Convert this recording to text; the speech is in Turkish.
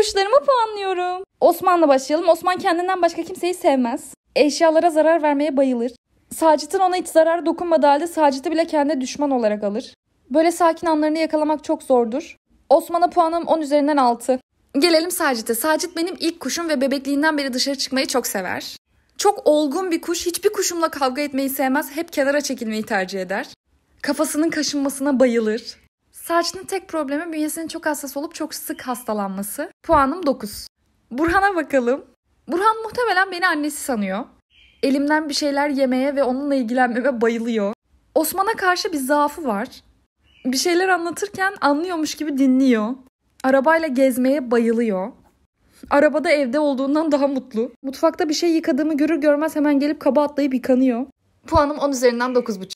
Kuşlarımı puanlıyorum. Osman'la başlayalım. Osman kendinden başka kimseyi sevmez. Eşyalara zarar vermeye bayılır. Sacit'in ona hiç zarar dokunmadığı halde Sacit'i bile kendine düşman olarak alır. Böyle sakin anlarını yakalamak çok zordur. Osman'a puanım 10 üzerinden 6. Gelelim Sacit'e. Sacit benim ilk kuşum ve bebekliğinden beri dışarı çıkmayı çok sever. Çok olgun bir kuş, hiçbir kuşumla kavga etmeyi sevmez, hep kenara çekilmeyi tercih eder. Kafasının kaşınmasına bayılır. Saçının tek problemi bünyesinin çok hassas olup çok sık hastalanması. Puanım 9. Burhan'a bakalım. Burhan muhtemelen beni annesi sanıyor. Elimden bir şeyler yemeye ve onunla ilgilenmeme bayılıyor. Osman'a karşı bir zaafı var. Bir şeyler anlatırken anlıyormuş gibi dinliyor. Arabayla gezmeye bayılıyor. Arabada evde olduğundan daha mutlu. Mutfakta bir şey yıkadığımı görür görmez hemen gelip kaba atlayıp yıkanıyor. Puanım 10 üzerinden 9.5.